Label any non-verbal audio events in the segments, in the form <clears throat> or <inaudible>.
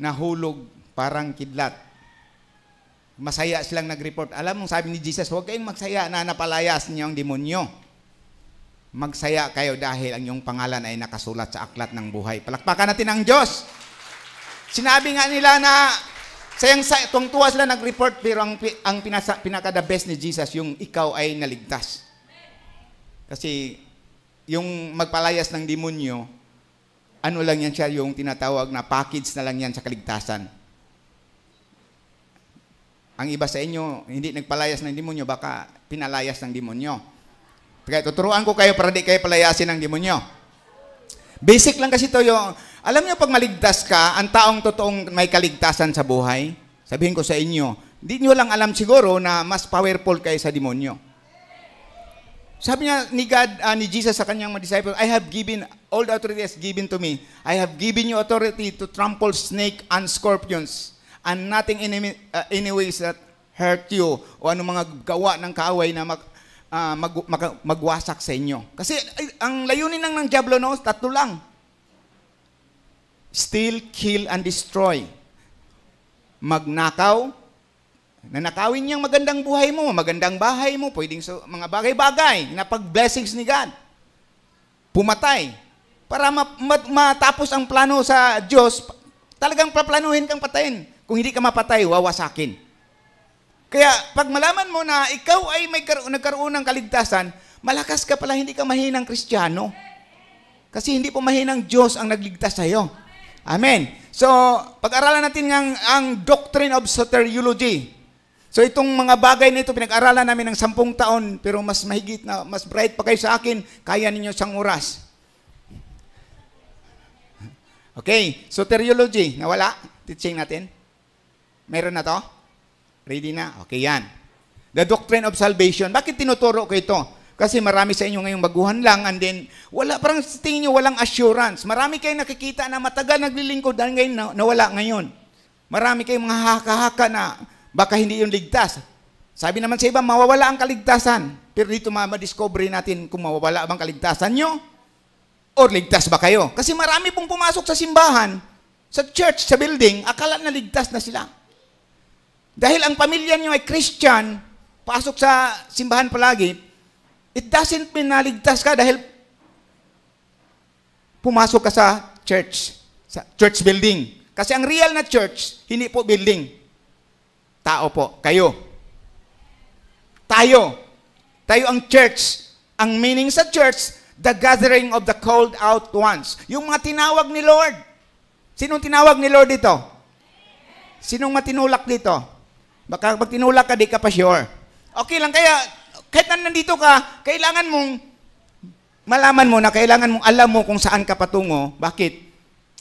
nahulog parang kidlat. Masaya silang nag-report. Alam mo, sabi ni Jesus, huwag kayong magsaya na napalayas niyo ang demonyo. Magsaya kayo dahil ang iyong pangalan ay nakasulat sa aklat ng buhay. Palakpakan natin ang Diyos. Sinabi nga nila na sayang sa tuwa sila nag-report pero ang, ang pinasa, pinaka the best ni Jesus yung ikaw ay naligtas. Kasi yung magpalayas ng demonyo, ano lang yan siya, yung tinatawag na package na lang yan sa kaligtasan. Ang iba sa inyo, hindi nagpalayas ng demonyo, baka pinalayas ng demonyo. Kaya tuturuan ko kayo para di kayo palayasin ng demonyo. Basic lang kasi to yung, alam niyo pag maligtas ka, ang taong totoong may kaligtasan sa buhay, sabihin ko sa inyo, hindi niyo lang alam siguro na mas powerful kayo sa demonyo. Sabi niya ni God, uh, ni Jesus sa kanyang mga disciples, I have given, all the authority is given to me. I have given you authority to trample snake and scorpions and nothing in uh, any ways that hurt you o anong mga gawa ng kaaway na mag, uh, mag, mag, magwasak sa inyo. Kasi ay, ang layunin ng, ng Diablo no, tatlo lang. Steal, kill, and destroy. Magnakaw, Nanakawin niyang magandang buhay mo, magandang bahay mo, pwedeng so, mga bagay-bagay na pag-blessings ni God. Pumatay. Para ma- ma- matapos ang plano sa Diyos, talagang paplanuhin kang patayin. Kung hindi ka mapatay, wawasakin. Kaya pag malaman mo na ikaw ay may kar- nagkaroon ng kaligtasan, malakas ka pala, hindi ka mahinang kristyano. Kasi hindi po mahinang Diyos ang nagligtas sa iyo. Amen. So, pag-aralan natin ang, ang doctrine of soteriology. So itong mga bagay nito pinag-aralan namin ng sampung taon, pero mas mahigit na, mas bright pa kayo sa akin, kaya ninyo isang oras. Okay, soteriology, nawala? Teaching natin? Meron na to? Ready na? Okay yan. The doctrine of salvation. Bakit tinuturo ko ito? Kasi marami sa inyo ngayong baguhan lang and then wala parang sa tingin nyo walang assurance. Marami kayong nakikita na matagal naglilingkod dahil ngayon nawala ngayon. Marami kayong mga haka-haka na Baka hindi yung ligtas. Sabi naman sa iba, mawawala ang kaligtasan. Pero dito ma-discovery natin kung mawawala bang kaligtasan nyo o ligtas ba kayo. Kasi marami pong pumasok sa simbahan, sa church, sa building, akala na ligtas na sila. Dahil ang pamilya nyo ay Christian, pasok sa simbahan palagi, it doesn't mean na ligtas ka dahil pumasok ka sa church, sa church building. Kasi ang real na church, hindi po building. Tao po, kayo. Tayo. Tayo ang church. Ang meaning sa church, the gathering of the called out ones. Yung mga tinawag ni Lord. Sinong tinawag ni Lord dito? Sinong matinulak dito? Baka pag tinulak ka, di ka pa sure. Okay lang, kaya kahit na nandito ka, kailangan mong malaman mo na kailangan mong alam mo kung saan ka patungo. Bakit?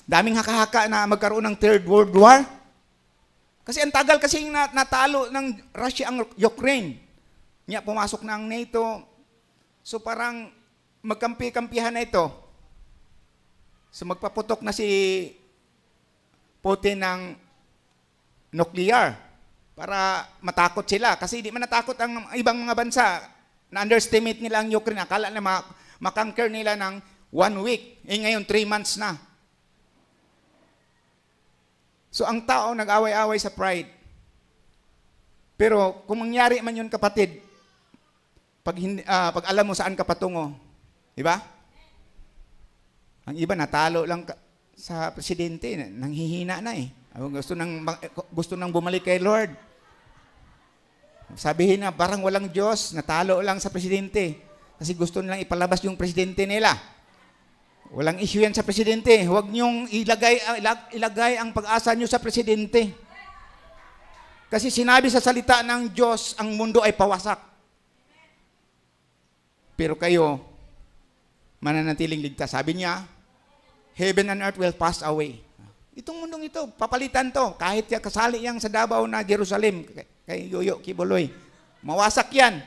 Daming haka-haka na magkaroon ng Third World War. Kasi ang tagal kasi natalo ng Russia ang Ukraine. Niya pumasok na ang NATO. So parang magkampi-kampihan na ito. So magpaputok na si Putin ng nuclear para matakot sila. Kasi hindi man natakot ang ibang mga bansa. Na-underestimate nila ang Ukraine. Akala na mak- makanker nila ng one week. Eh ngayon, three months na. So ang tao nag-away-away sa pride. Pero kung mangyari man yun kapatid, pag, uh, pag alam mo saan ka patungo, di ba? Ang iba natalo lang ka- sa presidente, nanghihina na eh. Gusto nang, gusto nang bumalik kay Lord. Sabihin na, parang walang Diyos, natalo lang sa presidente. Kasi gusto nilang ipalabas yung presidente nila. Walang issue yan sa presidente. Huwag niyong ilagay, ah, ilagay ang pag-asa niyo sa presidente. Kasi sinabi sa salita ng Diyos, ang mundo ay pawasak. Pero kayo, mananatiling ligtas. Sabi niya, heaven and earth will pass away. Itong mundong ito, papalitan to. Kahit kasali yan sa Davao na Jerusalem, kay Yoyo Kiboloy, mawasak yan.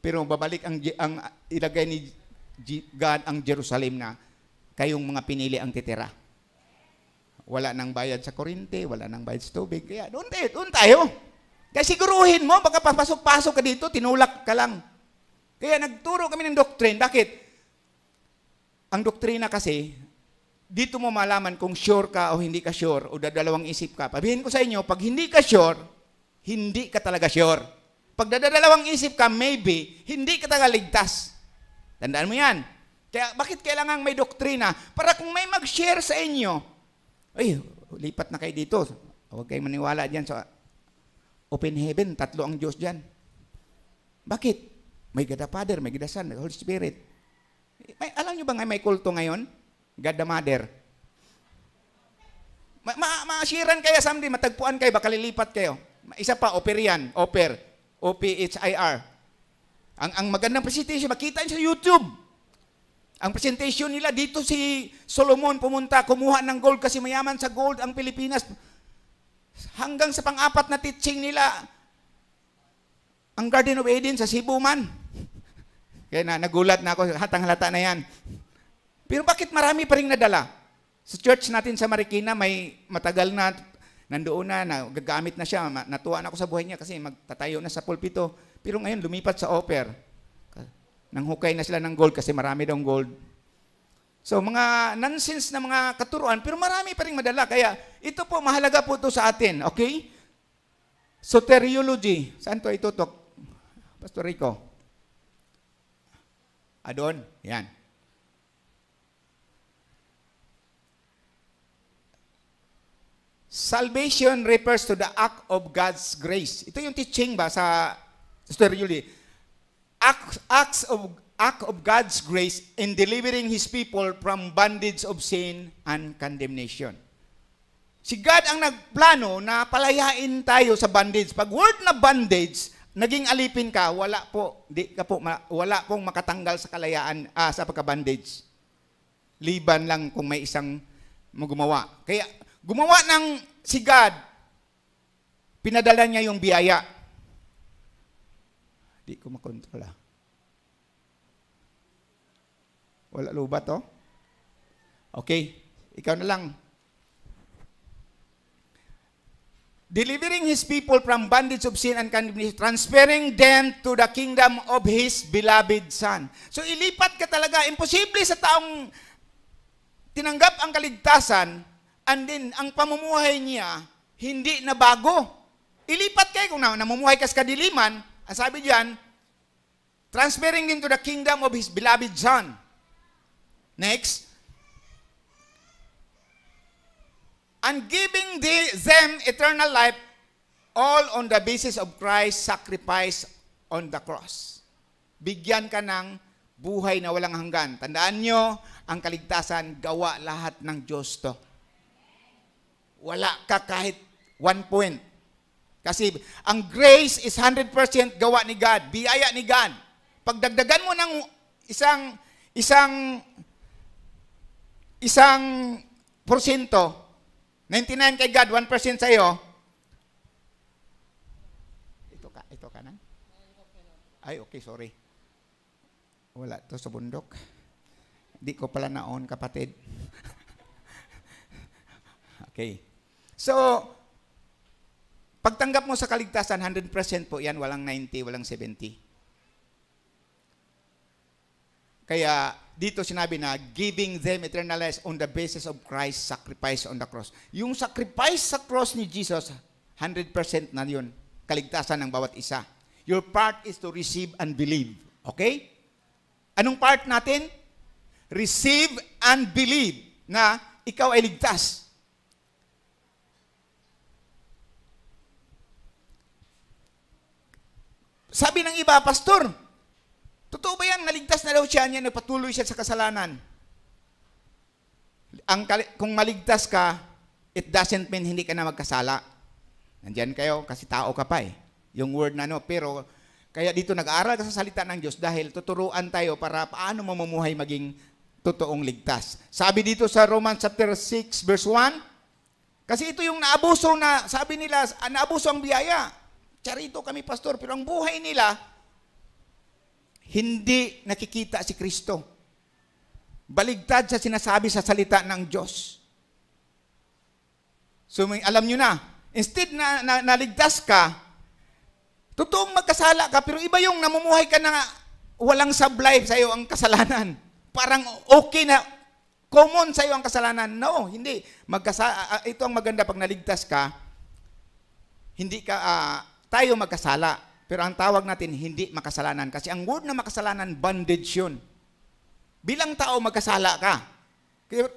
Pero babalik ang, ang ilagay ni God ang Jerusalem na kayong mga pinili ang titira. Wala nang bayad sa kurinte, wala nang bayad sa tubig. Kaya doon tayo. Doon tayo. Kasi siguruhin mo, baka papasok-pasok ka dito, tinulak ka lang. Kaya nagturo kami ng doctrine. Bakit? Ang doktrina kasi, dito mo malaman kung sure ka o hindi ka sure o dadalawang isip ka. Pabihin ko sa inyo, pag hindi ka sure, hindi ka talaga sure. Pag dadalawang isip ka, maybe, hindi ka talaga ligtas. Tandaan mo yan. Kaya bakit kailangan may doktrina? Para kung may mag-share sa inyo, ay, lipat na kayo dito. Huwag kayong maniwala dyan so, open heaven, tatlo ang Diyos dyan. Bakit? May God the Father, may God the Son, may Holy Spirit. May, alam nyo ba nga may kulto ngayon? God the Mother. Ma ma maasiran kaya someday, matagpuan kayo, baka lilipat kayo. Isa pa, operian, oper, O-P-H-I-R. Ang, ang magandang presentation, makita sa YouTube. Ang presentation nila, dito si Solomon pumunta, kumuha ng gold kasi mayaman sa gold ang Pilipinas. Hanggang sa pang-apat na teaching nila, ang Garden of Eden sa Cebu man. <laughs> Kaya na, nagulat na ako, hatang halata na yan. Pero bakit marami pa rin nadala? Sa church natin sa Marikina, may matagal na nandoon na, nagagamit na siya. Natuwa na ako sa buhay niya kasi magtatayo na sa pulpito. Pero ngayon, lumipat sa offer. Nang hukay na sila ng gold kasi marami daw gold. So, mga nonsense na mga katuruan, pero marami pa rin madala. Kaya, ito po, mahalaga po ito sa atin. Okay? Soteriology. Saan to itutok? Pastor Rico. Adon. Ah, Yan. Salvation refers to the act of God's grace. Ito yung teaching ba sa Sister Julie, acts, acts of, act of God's grace in delivering His people from bondage of sin and condemnation. Si God ang nagplano na palayain tayo sa bondage. Pag word na bondage, naging alipin ka, wala po, di ka po, wala pong makatanggal sa kalayaan, ah, sa pagka-bondage. Liban lang kung may isang gumawa. Kaya gumawa ng si God, pinadala niya yung biyaya Di ko makontrola. Wala lubat, to? Okay. Ikaw na lang. Delivering His people from bondage of sin and condemnation, transferring them to the kingdom of His beloved Son. So ilipat ka talaga. Imposible sa taong tinanggap ang kaligtasan and then ang pamumuhay niya hindi na bago. Ilipat kayo kung namumuhay ka sa kadiliman, ang sabi diyan, transferring into the kingdom of his beloved son. Next, and giving the, them eternal life all on the basis of Christ's sacrifice on the cross. Bigyan ka ng buhay na walang hanggan. Tandaan nyo, ang kaligtasan, gawa lahat ng Diyos to. Wala ka kahit one point. Kasi ang grace is 100% gawa ni God, biyaya ni God. Pagdagdagan mo ng isang isang isang porsyento, 99 kay God, 1% sa iyo. Ito ka, ito ka na. Ay, okay, sorry. Wala to sa bundok. Di ko pala naon, kapatid. <laughs> okay. So, Pagtanggap mo sa kaligtasan, 100% po yan, walang 90, walang 70. Kaya dito sinabi na giving them eternal life on the basis of Christ's sacrifice on the cross. Yung sacrifice sa cross ni Jesus, 100% na yun. Kaligtasan ng bawat isa. Your part is to receive and believe. Okay? Anong part natin? Receive and believe na ikaw ay ligtas. Sabi ng iba, Pastor, totoo ba yan? Naligtas na daw siya niya, patuloy siya sa kasalanan. Ang, kung maligtas ka, it doesn't mean hindi ka na magkasala. Nandiyan kayo kasi tao ka pa eh. Yung word na no. Pero kaya dito nag-aaral ka sa salita ng Diyos dahil tuturuan tayo para paano mamumuhay maging totoong ligtas. Sabi dito sa Romans chapter 6 verse 1, kasi ito yung naabuso na, sabi nila, naabuso ang biyaya. Charito kami, pastor, pero ang buhay nila, hindi nakikita si Kristo. Baligtad sa sinasabi sa salita ng Diyos. So, may, alam nyo na, instead na, na naligtas ka, totoong magkasala ka, pero iba yung namumuhay ka na walang sublife iyo ang kasalanan. Parang okay na, common sa iyo ang kasalanan. No, hindi. Magkasa, ah, ah, ito ang maganda pag naligtas ka, hindi ka uh, tayo magkasala. Pero ang tawag natin, hindi makasalanan. Kasi ang word na makasalanan, bondage yun. Bilang tao, magkasala ka.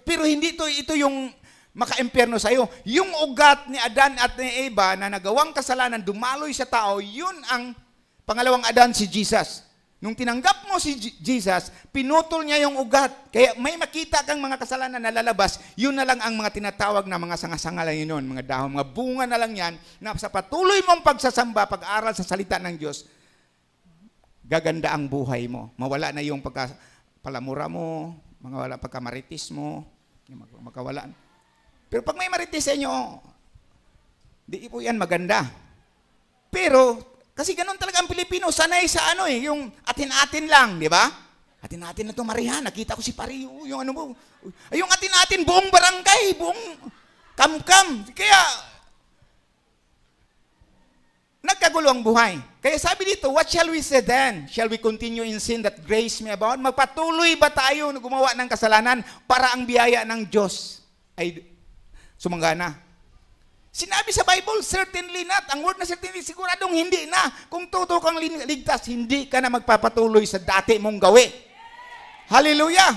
Pero hindi ito, ito yung maka sa iyo. Yung ugat ni Adan at ni Eva na nagawang kasalanan, dumaloy sa tao, yun ang pangalawang Adan si Jesus. Nung tinanggap mo si Jesus, pinutol niya yung ugat. Kaya may makita kang mga kasalanan na lalabas, yun na lang ang mga tinatawag na mga sangasangalan yun, mga dahon, mga bunga na lang yan, na sa patuloy mong pagsasamba, pag-aral sa salita ng Diyos, gaganda ang buhay mo. Mawala na yung pagka, palamura mo, mga wala pagkamaritis mo, magkawalaan. Pero pag may maritis sa inyo, di po yan maganda. Pero kasi ganun talaga ang Pilipino, sanay sa ano eh, yung atin-atin lang, di ba? Atin-atin na to, Maria, nakita ko si Pari, yung ano mo. Yung atin-atin, buong barangay, buong kamkam. Kaya, nagkagulo ang buhay. Kaya sabi dito, what shall we say then? Shall we continue in sin that grace may abound? Magpatuloy ba tayo na gumawa ng kasalanan para ang biyaya ng Diyos ay sumanggana? Sinabi sa Bible, certainly not. Ang word na certainly, siguradong hindi na. Kung totoo kang ligtas, hindi ka na magpapatuloy sa dati mong gawi. Hallelujah!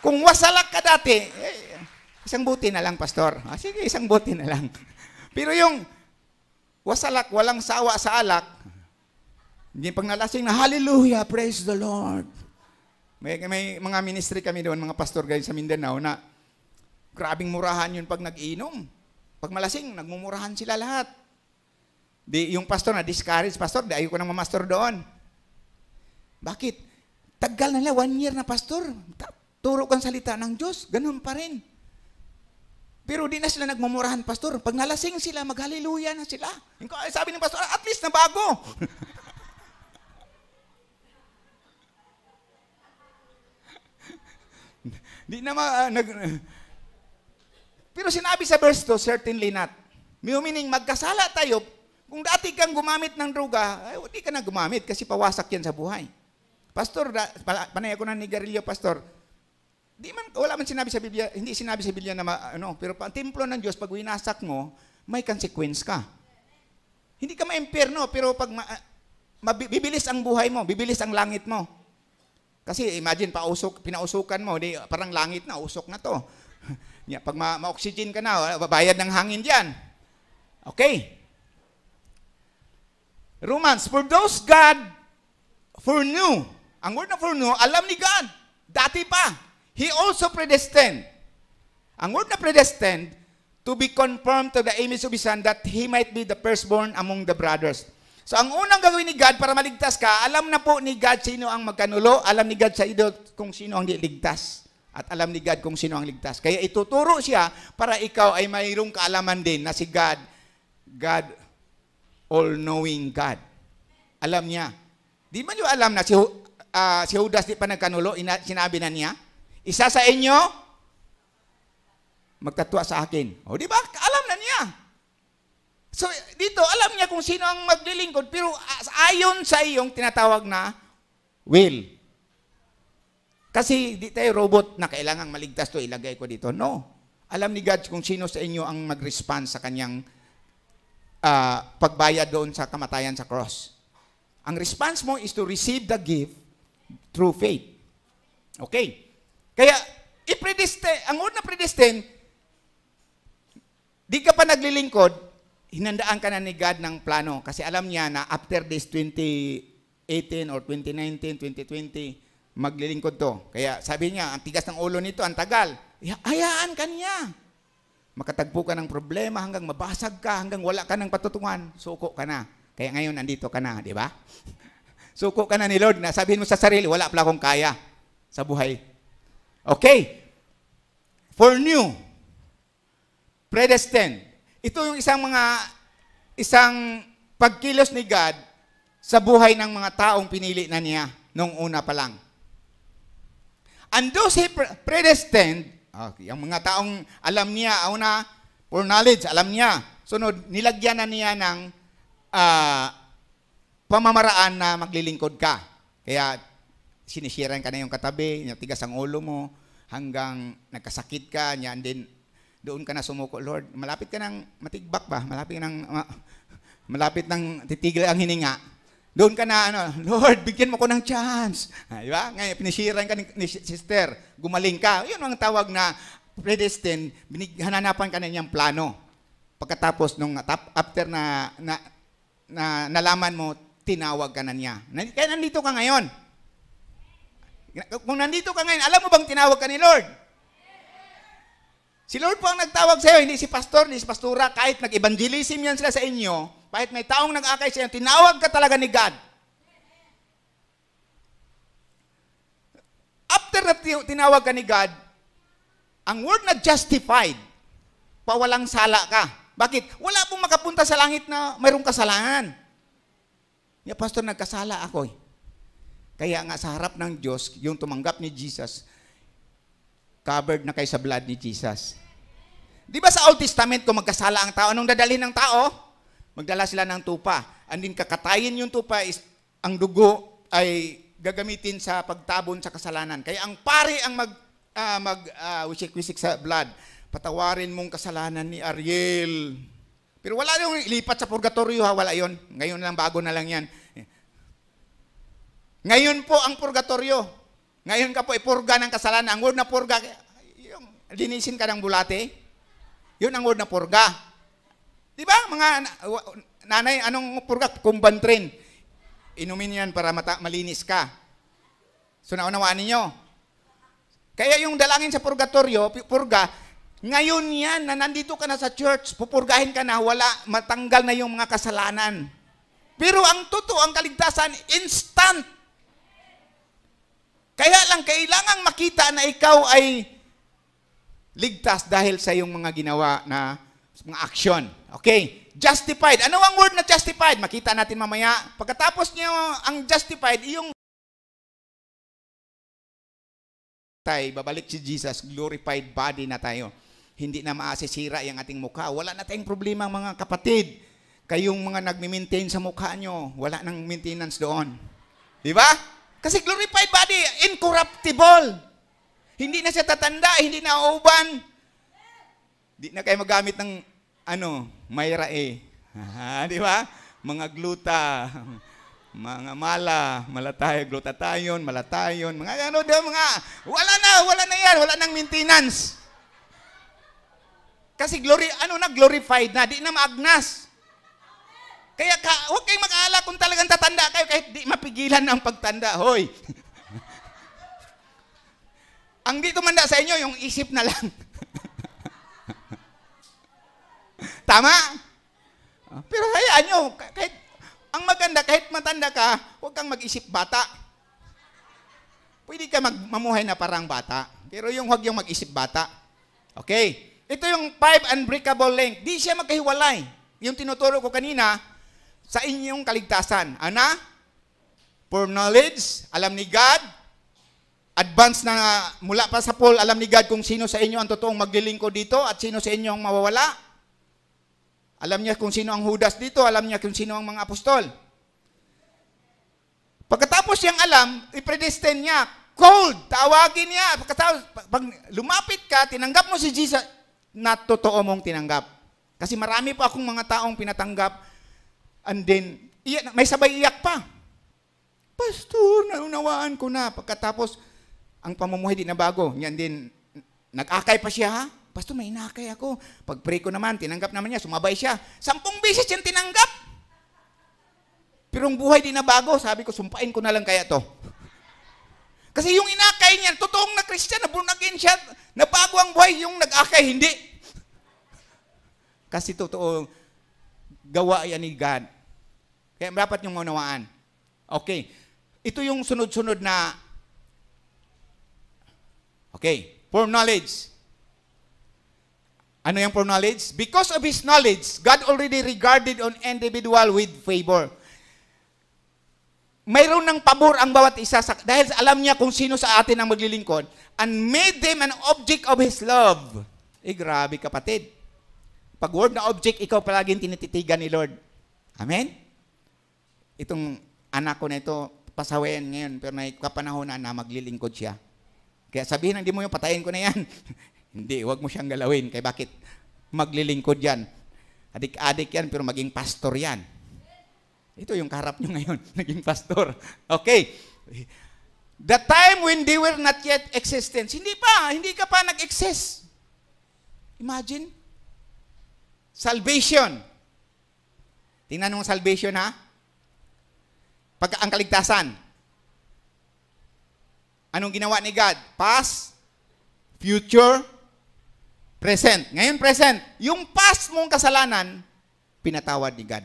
Kung wasalak ka dati, eh, isang buti na lang, pastor. Ah, sige, isang buti na lang. <laughs> Pero yung wasalak, walang sawa sa alak, hindi pag nalasing na, Hallelujah, praise the Lord. May, may mga ministry kami doon, mga pastor guys sa Mindanao na grabing murahan yun pag nag-inom. Pag malasing, nagmumurahan sila lahat. Di, yung pastor na discourage, pastor, di ayoko nang mamastor doon. Bakit? Tagal na lang, one year na pastor. Turo kang salita ng Diyos, ganun pa rin. Pero di na sila nagmumurahan, pastor. Pag nalasing sila, maghaliluya na sila. Sabi ng pastor, at least na bago. <laughs> di na ma, uh, nag, pero sinabi sa verse 2, certainly not. May meaning, magkasala tayo. Kung dati kang gumamit ng droga, ay, hindi ka na gumamit kasi pawasak yan sa buhay. Pastor, da, panay ako na ni nigarilyo, Pastor. Di man, wala man sinabi sa Biblia, hindi sinabi sa Biblia na, ma, ano, pero ang templo ng Diyos, pag winasak mo, may consequence ka. Hindi ka ma pero pag ma, mabibilis ang buhay mo, bibilis ang langit mo. Kasi imagine, pausok, pinausukan mo, di, parang langit na, usok na to. <laughs> Yeah, pag ma-oxygen ka na, oh, babayad ng hangin diyan. Okay. Romans, for those God foreknew, ang word na foreknew, alam ni God, dati pa, He also predestined. Ang word na predestined, to be confirmed to the image of His Son that He might be the firstborn among the brothers. So ang unang gagawin ni God para maligtas ka, alam na po ni God sino ang magkanulo, alam ni God sa ido kung sino ang ligtas. At alam ni God kung sino ang ligtas. Kaya ituturo siya para ikaw ay mayroong kaalaman din na si God, God, all-knowing God. Alam niya. Di man niyo alam na si, uh, si Judas di pa nagkanulo, ina, sinabi na niya, isa sa inyo, magtatwa sa akin. O di ba? Alam na niya. So, dito, alam niya kung sino ang maglilingkod, pero ah, ayon sa iyong tinatawag na will. Kasi di tayo robot na kailangan maligtas to, ilagay ko dito. No. Alam ni God kung sino sa inyo ang mag-respond sa kanyang uh, pagbayad doon sa kamatayan sa cross. Ang response mo is to receive the gift through faith. Okay. Kaya, ipredestin, ang una predestin, di ka pa naglilingkod, hinandaan ka na ni God ng plano. Kasi alam niya na after this 2018 or 2019, 2020, maglilingkod to. Kaya sabi niya, ang tigas ng ulo nito, ang tagal. Hayaan ka niya. Makatagpo ka ng problema hanggang mabasag ka, hanggang wala ka ng patutungan, suko ka na. Kaya ngayon, nandito ka na, di ba? <laughs> suko ka na ni Lord na mo sa sarili, wala pala akong kaya sa buhay. Okay. For new, predestined. Ito yung isang mga, isang pagkilos ni God sa buhay ng mga taong pinili na niya nung una pa lang. And those he predestined, ah, okay, yung mga taong alam niya, una, for knowledge, alam niya. Sunod, nilagyan na niya ng uh, pamamaraan na maglilingkod ka. Kaya sinisiran ka na yung katabi, tigas ang ulo mo, hanggang nagkasakit ka, niya, and then doon ka na sumuko, Lord, malapit ka ng matigbak ba? Malapit ka ng, ma, <laughs> malapit ng titigil ang hininga. Doon ka na, ano, Lord, bigyan mo ko ng chance. Ah, di ba? Ngayon, pinisiran ka ni, sister, gumaling ka. Yun ang tawag na predestined, binig, hananapan ka na niyang plano. Pagkatapos nung after na, na, na nalaman mo, tinawag ka na niya. Kaya nandito ka ngayon. Kung nandito ka ngayon, alam mo bang tinawag ka ni Lord? Si Lord po ang nagtawag sa iyo, hindi si pastor, hindi si pastura, kahit nag-evangelism yan sila sa inyo, bakit may taong nag-akay sa iyo, tinawag ka talaga ni God. After na tinawag ka ni God, ang word na justified, pawalang sala ka. Bakit? Wala pong makapunta sa langit na mayroong kasalanan. Ya, Pastor, nagkasala ako eh. Kaya nga sa harap ng Diyos, yung tumanggap ni Jesus, covered na kay sa blood ni Jesus. Di ba sa Old Testament, kung magkasala ang tao, anong dadalhin ng tao? Magdala sila ng tupa. And then kakatayin yung tupa is ang dugo ay gagamitin sa pagtabon sa kasalanan. Kaya ang pare ang mag uh, mag uh, wisik-wisik sa blood. Patawarin mong kasalanan ni Ariel. Pero wala yung ilipat sa purgatorio ha, wala yon. Ngayon lang bago na lang yan. Ngayon po ang purgatorio. Ngayon ka po ipurga ng kasalanan. Ang word na purga, yung linisin ka ng bulate, yun ang word na purga. Di ba? Mga nanay, anong purgat? Kumbantrin. Inumin yan para mata, malinis ka. So naunawaan ninyo. Kaya yung dalangin sa purgatorio, purga, ngayon yan na nandito ka na sa church, pupurgahin ka na, wala, matanggal na yung mga kasalanan. Pero ang totoo, ang kaligtasan, instant. Kaya lang, kailangan makita na ikaw ay ligtas dahil sa iyong mga ginawa na mga action. Okay, justified. Ano ang word na justified? Makita natin mamaya. Pagkatapos niyo ang justified, yung tayo, babalik si Jesus, glorified body na tayo. Hindi na maasisira yung ating mukha. Wala na tayong problema mga kapatid. Kayong mga nagmi-maintain sa mukha nyo, wala nang maintenance doon. Di ba? Kasi glorified body, incorruptible. Hindi na siya tatanda, hindi na uban. Hindi na kayo magamit ng ano, Mayra A. <laughs> Di ba? Mga gluta, mga mala, malatay, glutatayon, malatayon, mga ano, di ba, mga, wala na, wala na yan, wala nang maintenance. Kasi glory, ano na, glorified na, di na maagnas. Kaya ka, huwag kayong mag-aala kung talagang tatanda kayo kahit di mapigilan ang pagtanda. Hoy! <laughs> ang di tumanda sa inyo, yung isip na lang. <laughs> Tama? Pero hayaan nyo, kahit, ang maganda, kahit matanda ka, huwag kang mag-isip bata. Pwede ka magmamuhay na parang bata, pero yung huwag yung mag-isip bata. Okay? Ito yung five unbreakable link. Di siya magkahiwalay. Yung tinuturo ko kanina, sa inyong kaligtasan. Ana? For knowledge, alam ni God, advance na mula pa sa Paul, alam ni God kung sino sa inyo ang totoong maglilingko dito at sino sa inyo ang mawawala. Alam niya kung sino ang Judas dito, alam niya kung sino ang mga apostol. Pagkatapos niyang alam, ipredestine niya, cold, tawagin niya. Pagkatapos, pag lumapit ka, tinanggap mo si Jesus, na totoo mong tinanggap. Kasi marami pa akong mga taong pinatanggap and then, iyak, may sabay iyak pa. Pastor, naunawaan ko na. Pagkatapos, ang pamumuhay din na bago. Yan din, nag-akay pa siya ha? Pastor, may inakay ako. Pag-pray ko naman, tinanggap naman niya, sumabay siya. Sampung beses yung tinanggap. Pero ang buhay din na bago, sabi ko, sumpain ko na lang kaya to. Kasi yung inakay niya, totoong na Christian, na bunagin siya, nabago ang buhay, yung nag-akay, hindi. Kasi totoo, gawa yan ni God. Kaya dapat yung maunawaan. Okay. Ito yung sunod-sunod na Okay. for knowledge. Ano yung for knowledge? Because of his knowledge, God already regarded on individual with favor. Mayroon ng pabor ang bawat isa sa, dahil alam niya kung sino sa atin ang maglilingkod and made them an object of his love. Eh, grabe kapatid. Pag word na object, ikaw palaging tinititigan ni Lord. Amen? Itong anak ko na ito, pasawayan ngayon, pero nakapanahon na na maglilingkod siya. Kaya sabihin, hindi mo yung patayin ko na yan. <laughs> Hindi, huwag mo siyang galawin. Kaya bakit? Maglilingkod yan. Adik-adik yan, pero maging pastor yan. Ito yung kaharap nyo ngayon, <laughs> naging pastor. Okay. The time when they were not yet existence. Hindi pa, hindi ka pa nag-exist. Imagine. Salvation. Tingnan mo salvation ha. Pag ang kaligtasan. Anong ginawa ni God? Past, future, Present. Ngayon present. Yung past mong kasalanan, pinatawad ni God.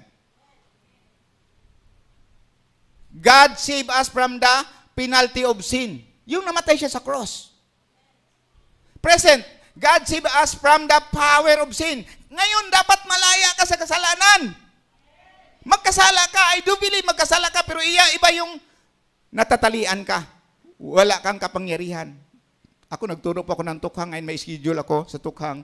God save us from the penalty of sin. Yung namatay siya sa cross. Present. God save us from the power of sin. Ngayon, dapat malaya ka sa kasalanan. Magkasala ka. I do believe magkasala ka, pero iya, iba yung natatalian ka. Wala kang kapangyarihan. Ako nagturo po ako ng tukhang, ngayon may schedule ako sa tukhang.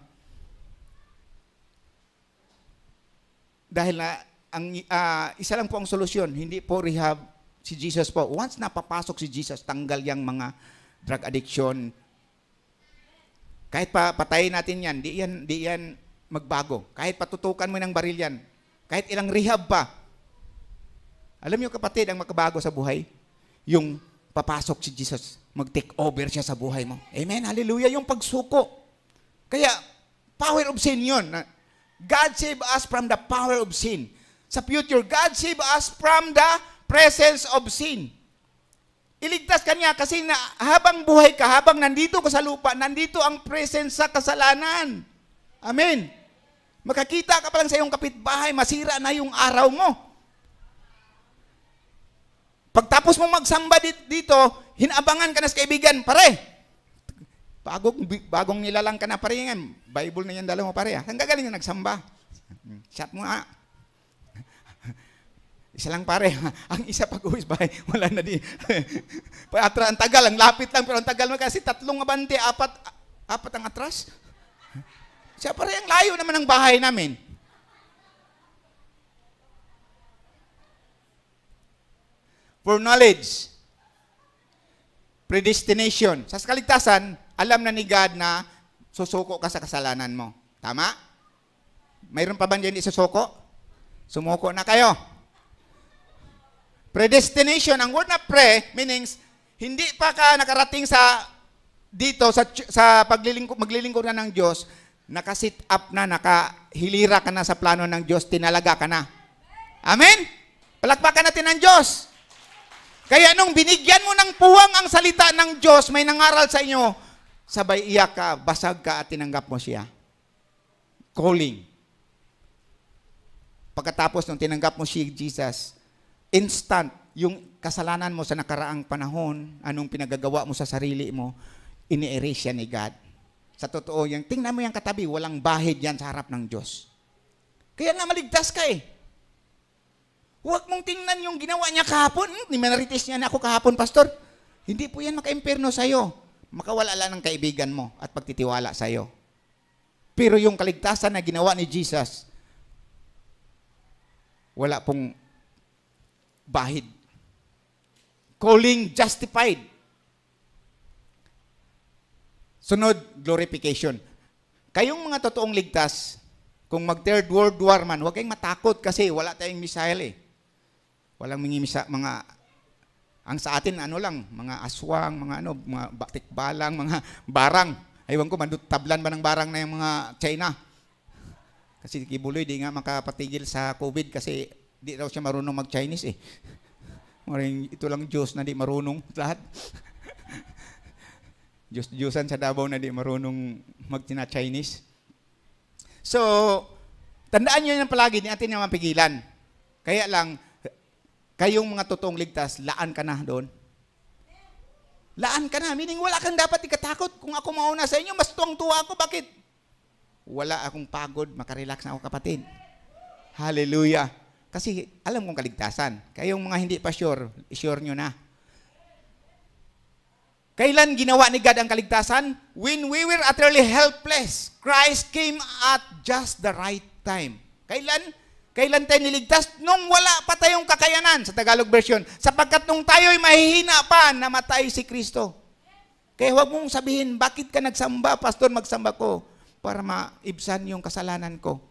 Dahil na, ang, uh, isa lang po ang solusyon, hindi po rehab si Jesus po. Once napapasok si Jesus, tanggal yung mga drug addiction. Kahit pa patayin natin yan, di yan, di yan magbago. Kahit patutukan mo ng baril yan, kahit ilang rehab pa. Alam niyo kapatid, ang makabago sa buhay, yung papasok si Jesus, mag-take over siya sa buhay mo. Amen, hallelujah, yung pagsuko. Kaya, power of sin yun. God save us from the power of sin. Sa future, God save us from the presence of sin. Iligtas ka niya kasi na, habang buhay ka, habang nandito ka sa lupa, nandito ang presence sa kasalanan. Amen. Makakita ka pa lang sa iyong kapitbahay, masira na yung araw mo. Pagtapos mong magsamba dito, hinabangan ka na sa kaibigan, pare. Bagong, bagong nilalang ka na, pare yan. Bible na yan dalawa mo, pare. Hanggang ah. galing na nagsamba. Chat mo, ha? Ah. <laughs> Isa lang, pare. Ah. ang isa pag-uwis, bahay, <laughs> wala na di. <laughs> Atra, ang tagal, ang lapit lang, pero ang tagal mo kasi tatlong abante, apat, apat ang atras. Siya, pare, ang layo naman ng bahay namin. for knowledge. predestination. Sa kaligtasan, alam na ni God na susuko ka sa kasalanan mo. Tama? Mayroon pa ba hindi susuko? Sumuko na kayo. Predestination, ang word na pre meaning hindi pa ka nakarating sa dito sa sa paglilingkod maglilingkod na ng Diyos, nakasit up na, nakahilira ka na sa plano ng Diyos, tinalaga ka na. Amen? Palakpakan natin ang Diyos. Kaya nung binigyan mo ng puwang ang salita ng Diyos, may nangaral sa inyo, sabay iyak ka, basag ka at tinanggap mo siya. Calling. Pagkatapos nung tinanggap mo si Jesus, instant, yung kasalanan mo sa nakaraang panahon, anong pinagagawa mo sa sarili mo, ini-erase yan ni God. Sa totoo, yung, tingnan mo yung katabi, walang bahid yan sa harap ng Diyos. Kaya nga maligtas ka eh. Huwag mong tingnan yung ginawa niya kahapon. Hmm, minaritis niya na ako kahapon, Pastor. Hindi po yan makaimperno sa'yo. Makawala lang ng kaibigan mo at pagtitiwala sa'yo. Pero yung kaligtasan na ginawa ni Jesus, wala pong bahid. Calling justified. Sunod, glorification. Kayong mga totoong ligtas, kung mag-third world war man, huwag kayong matakot kasi wala tayong missile eh. Walang mingimisa, mga, ang sa atin, ano lang, mga aswang, mga ano, mga tikbalang, mga <laughs> barang. Ayaw ko, tablan ba ng barang na yung mga China? Kasi kibuloy, di nga makapatigil sa COVID kasi di raw siya marunong mag-Chinese eh. <laughs> Maring ito lang Diyos na di marunong <laughs> lahat. Diyos-Diyosan sa Davao na di marunong magtina-Chinese. So, tandaan nyo yan palagi, di natin yung mapigilan. Kaya lang, kayong mga totoong ligtas, laan ka na doon. Laan ka na. Meaning, wala kang dapat ikatakot. Kung ako mauna sa inyo, mas tuwang-tuwa ako. Bakit? Wala akong pagod. Makarelax na ako, kapatid. Hallelujah. Kasi alam kong kaligtasan. Kayong mga hindi pa sure, sure nyo na. Kailan ginawa ni God ang kaligtasan? When we were utterly helpless, Christ came at just the right time. Kailan? Kailan tayo niligtas? Nung wala pa tayong kakayanan, sa Tagalog version. Sapagkat nung tayo'y mahihina pa, namatay si Kristo. Kaya huwag mong sabihin, bakit ka nagsamba, pastor, magsamba ko para maibsan yung kasalanan ko.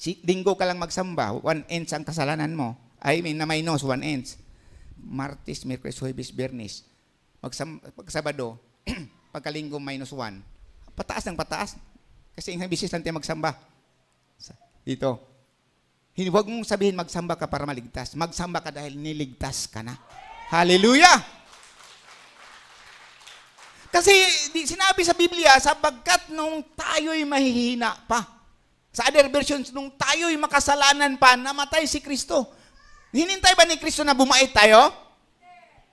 Si, linggo ka lang magsamba, one inch ang kasalanan mo. I mean, na minus, nose, one ends. Martes, Merkres, Huwebes, Bernis. Magsam, pag Sabado, <clears throat> pagkalinggo minus one. Pataas ng pataas. Kasi isang bisis lang tayo magsamba. Dito. Huwag mong sabihin magsamba ka para maligtas. Magsamba ka dahil niligtas ka na. Hallelujah! Kasi di, sinabi sa Biblia, sabagkat nung tayo'y mahihina pa. Sa other versions, nung tayo'y makasalanan pa, namatay si Kristo. Hinintay ba ni Kristo na bumait tayo?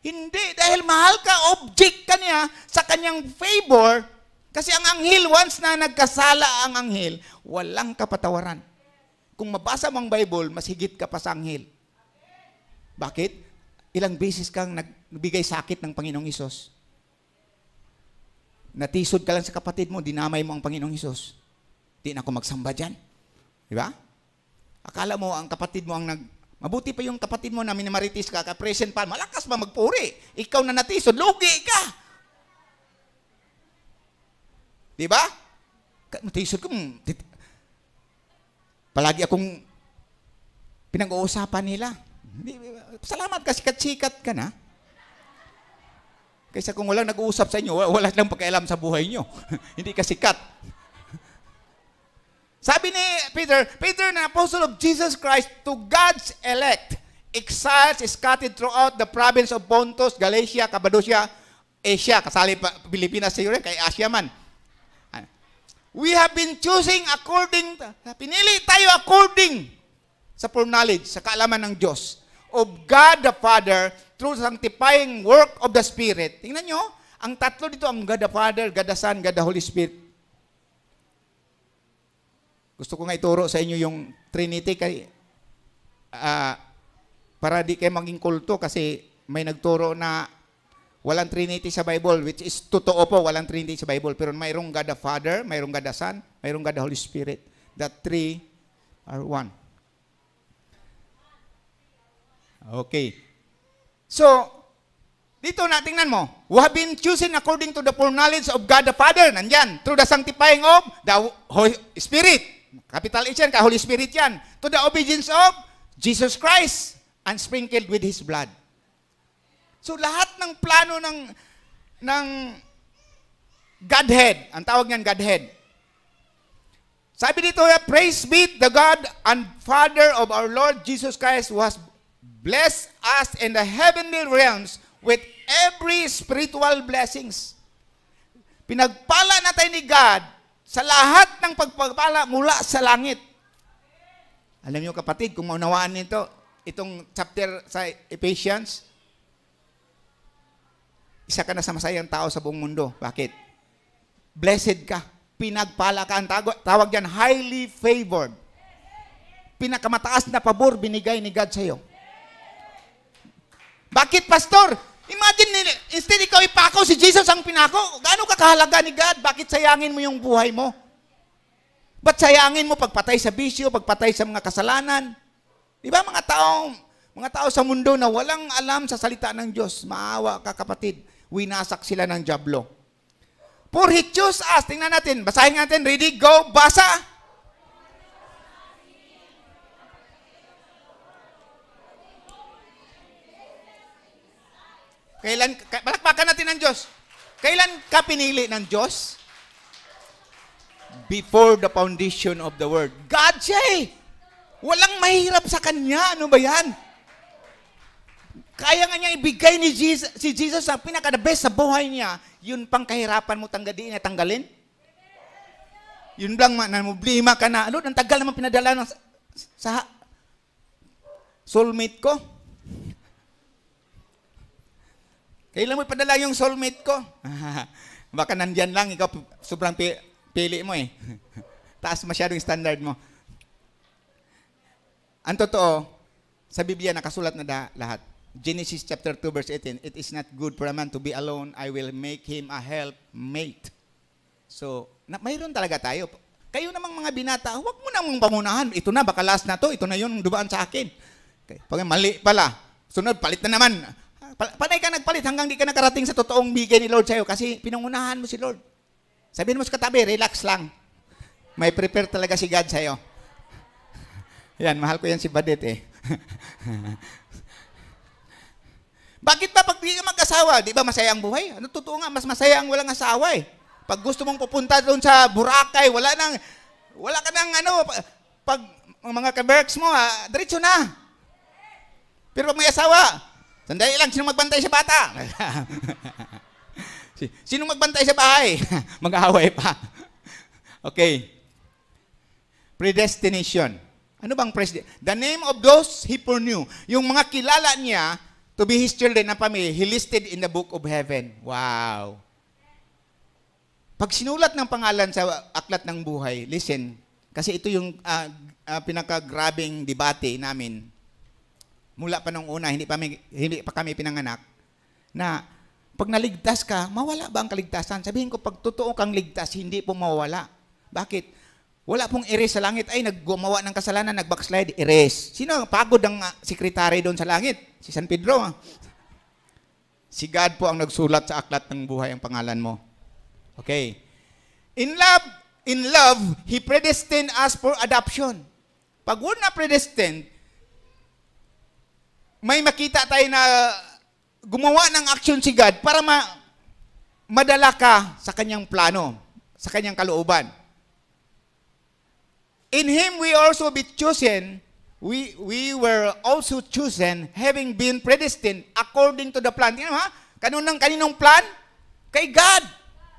Hindi, dahil mahal ka, object ka niya sa kanyang favor. Kasi ang anghel, once na nagkasala ang anghel, walang kapatawaran kung mabasa mo ang Bible, mas higit ka pa sa anghel. Bakit? Ilang beses kang nagbigay sakit ng Panginoong Isos. Natisod ka lang sa kapatid mo, dinamay mo ang Panginoong Isos. Di na ako magsamba dyan. Di ba? Akala mo ang kapatid mo ang nag... Mabuti pa yung kapatid mo na minamaritis ka, ka-present pa, malakas ba magpuri? Ikaw na natisod, lugi ka! Di ba? Natisod ka, hmm, Palagi akong pinag-uusapan nila. Salamat kasi katsikat ka na. Kaysa kung walang nag-uusap sa inyo, wala lang pakialam sa buhay niyo. <laughs> Hindi ka sikat. Sabi ni Peter, Peter, na apostle of Jesus Christ to God's elect, exiles scattered throughout the province of Pontus, Galatia, Cappadocia, Asia, kasali pa Pilipinas siguro, kay Asia man We have been choosing according, pinili tayo according sa foreknowledge, sa kaalaman ng Diyos, of God the Father through sanctifying work of the Spirit. Tingnan nyo, ang tatlo dito, ang God the Father, God the Son, God the Holy Spirit. Gusto ko nga ituro sa inyo yung Trinity kay, uh, para di kayo maging kulto kasi may nagturo na Walang Trinity sa Bible, which is totoo po, walang Trinity sa Bible. Pero mayroong God the Father, mayroong God the Son, mayroong God the Holy Spirit. That three are one. Okay. So, dito na, tingnan mo. We have been chosen according to the foreknowledge of God the Father. Nandyan. Through the sanctifying of the Holy Spirit. Capital H yan, ka Holy Spirit yan. To the obedience of Jesus Christ and sprinkled with His blood. So lahat ng plano ng ng Godhead, ang tawag niyan Godhead. Sabi dito, praise be the God and Father of our Lord Jesus Christ who has blessed us in the heavenly realms with every spiritual blessings. Pinagpala na tayo ni God sa lahat ng pagpagpala mula sa langit. Alam niyo kapatid, kung maunawaan nito, itong chapter sa Ephesians, isa ka na sa masayang tao sa buong mundo. Bakit? Blessed ka. Pinagpala ka. Ang tawag, tawag yan, highly favored. Pinakamataas na pabor binigay ni God sa iyo. Bakit, pastor? Imagine, instead ikaw ipako, si Jesus ang pinako. Gaano kakahalaga ni God? Bakit sayangin mo yung buhay mo? Ba't sayangin mo pagpatay sa bisyo, pagpatay sa mga kasalanan? Di ba mga tao, mga tao sa mundo na walang alam sa salita ng Diyos, maawa ka kapatid winasak sila ng jablo. For He chose us. Tingnan natin. Basahin natin. Ready, go, basa. Kailan, palakpakan natin ang Diyos. Kailan ka pinili ng Diyos? Before the foundation of the world. God siya Walang mahirap sa Kanya. Ano ba yan? Kaya nga niya ibigay ni Jesus, si Jesus ang pinaka-the best sa buhay niya, yun pang kahirapan mo tanggadiin at tanggalin? Yun lang, man, problema ka na. Ano, ang tagal naman pinadala ng sa, sa soulmate ko. Kailan mo ipadala yung soulmate ko? <laughs> Baka nandyan lang, ikaw sobrang pi- pili mo eh. <laughs> Taas masyadong standard mo. Ang totoo, sa Biblia nakasulat na da- lahat. Genesis chapter 2 verse 18, it is not good for a man to be alone. I will make him a help mate. So, na, mayroon talaga tayo. Kayo namang mga binata, huwag mo namang pamunahan. Ito na, baka last na to. Ito na yun, dubaan sa akin. Okay. Pag mali pala, sunod, palit na naman. Panay ka nagpalit hanggang di ka nakarating sa totoong bigay ni Lord sa'yo kasi pinangunahan mo si Lord. Sabihin mo sa katabi, relax lang. May prepare talaga si God sa'yo. <laughs> Yan, mahal ko yan si Badet eh. <laughs> Bakit ba pag di mag-asawa, di ba masaya ang buhay? Ano totoo nga, mas masaya ang walang asawa eh. Pag gusto mong pupunta doon sa Boracay, wala nang, wala ka nang ano, pag mga kaberks mo, ha, ah, diretso na. Pero pag may asawa, sandali lang, sino magbantay sa bata? <laughs> sino magbantay sa bahay? <laughs> Mag-aaway pa. Okay. Predestination. Ano bang predestination? The name of those he foreknew. Yung mga kilala niya, to be His children ang pamilya, He listed in the book of heaven. Wow. Pag sinulat ng pangalan sa aklat ng buhay, listen, kasi ito yung uh, uh, pinakagrabing debate namin mula pa nung una, hindi pa, may, hindi pa kami pinanganak, na pag naligtas ka, mawala ba ang kaligtasan? Sabihin ko, pag totoo kang ligtas, hindi po mawala. Bakit? Wala pong iris sa langit. Ay, naggumawa ng kasalanan, nag-backslide, iris. Sino ang pagod ng uh, ah, sekretary doon sa langit? Si San Pedro. Ah. Si God po ang nagsulat sa aklat ng buhay ang pangalan mo. Okay. In love, in love, He predestined us for adoption. Pag word na predestined, may makita tayo na gumawa ng action si God para ma madala ka sa kanyang plano, sa kanyang kalooban. In him we also be chosen, we, we were also chosen, having been predestined according to the plan. Tingnan mo ha? Kanunang kaninong plan? Kay God.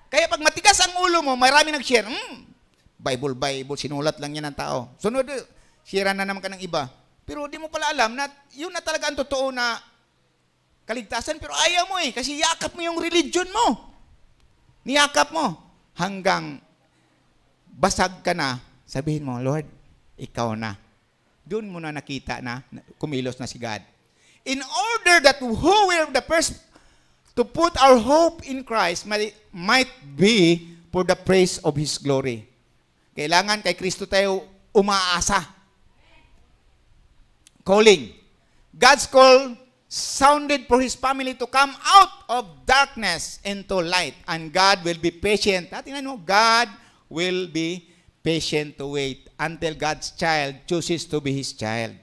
Kaya pag matigas ang ulo mo, marami nag-share. Hmm, Bible, Bible, sinulat lang yan ng tao. Sunod, share na naman ka ng iba. Pero di mo pala alam na yun na talaga ang totoo na kaligtasan, pero ayaw mo eh, kasi yakap mo yung religion mo. Niyakap mo hanggang basag ka na Sabihin mo, Lord, ikaw na. Doon mo na nakita na kumilos na si God. In order that who will the first to put our hope in Christ might be for the praise of His glory. Kailangan kay Kristo tayo umaasa. Calling. God's call sounded for His family to come out of darkness into light. And God will be patient. At tingnan mo, God will be patient patient to wait until God's child chooses to be His child.